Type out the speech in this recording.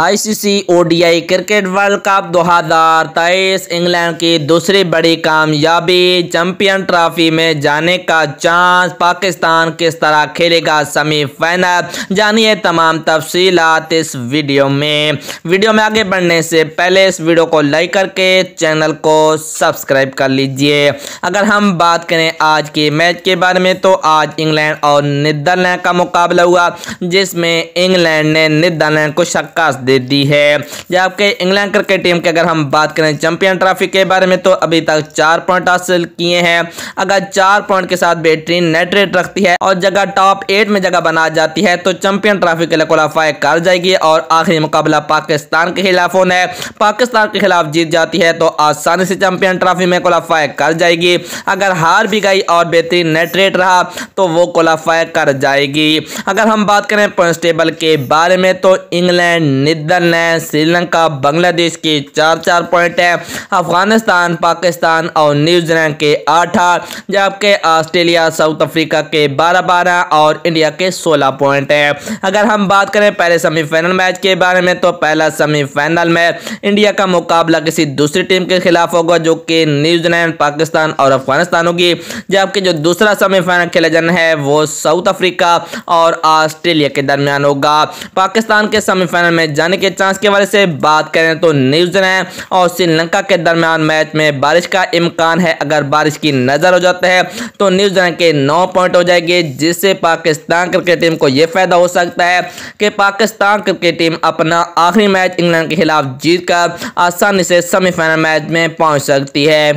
ICC ODI cricket world cup दो हज़ार तेईस इंग्लैंड की दूसरी बड़ी कामयाबी चैंपियन ट्रॉफी में जाने का चांस पाकिस्तान किस तरह खेलेगा सेमीफाइनल जानिए तमाम तफसीलात इस वीडियो में वीडियो में आगे बढ़ने से पहले इस वीडियो को लाइक करके चैनल को सब्सक्राइब कर लीजिए अगर हम बात करें आज के मैच के बारे में तो आज इंग्लैंड और नीदरलैंड का मुकाबला हुआ जिसमें इंग्लैंड ने नीदरलैंड को शक्का दे दी है या आपके इंग्लैंड क्रिकेट टीम की अगर हम बात करें चैंपियन ट्रॉफी के बारे में तो अभी तक चार पॉइंट हासिल किए हैं अगर चार पॉइंट के साथ बेहतरीन नेट रेट रखती है और जगह टॉप एट में जगह बना जाती है तो चैंपियन ट्रॉफी के लिए क्वालिफाई कर जाएगी और आखिरी मुकाबला पाकिस्तान के खिलाफ होना है पाकिस्तान के खिलाफ जीत जाती है तो आसानी से चैंपियन ट्रॉफी में क्वालिफाई कर जाएगी अगर हार भी गई और बेहतरीन नेट रेट रहा तो वो क्वालिफाई कर जाएगी अगर हम बात करें पॉइंट टेबल के बारे में तो इंग्लैंड दन है श्रीलंका बांग्लादेश के चार चार पॉइंट हैं अफगानिस्तान पाकिस्तान और न्यूजीलैंड के आठ आठ जबकि ऑस्ट्रेलिया साउथ अफ्रीका के बारह बारह और इंडिया के सोलह पॉइंट हैं अगर हम बात करें पहले सेमीफाइनल मैच के बारे में तो पहला सेमीफाइनल मैच इंडिया का मुकाबला किसी दूसरी टीम के खिलाफ होगा जो कि न्यूजीलैंड पाकिस्तान और अफगानिस्तान होगी जबकि जो दूसरा सेमीफाइनल खेला जाना है वो साउथ अफ्रीका और ऑस्ट्रेलिया के दरमियान होगा पाकिस्तान के सेमीफाइनल में जाने के चांस के हवाले से बात करें तो न्यूजीलैंड और श्रीलंका के दरमियान मैच में बारिश का इम्कान है अगर बारिश की नज़र हो जाता है तो न्यूजीलैंड के नौ पॉइंट हो जाएंगे जिससे पाकिस्तान क्रिकेट टीम को यह फ़ायदा हो सकता है कि पाकिस्तान क्रिकेट टीम अपना आखिरी मैच इंग्लैंड के खिलाफ जीत कर आसानी से सेमीफाइनल मैच में पहुंच सकती है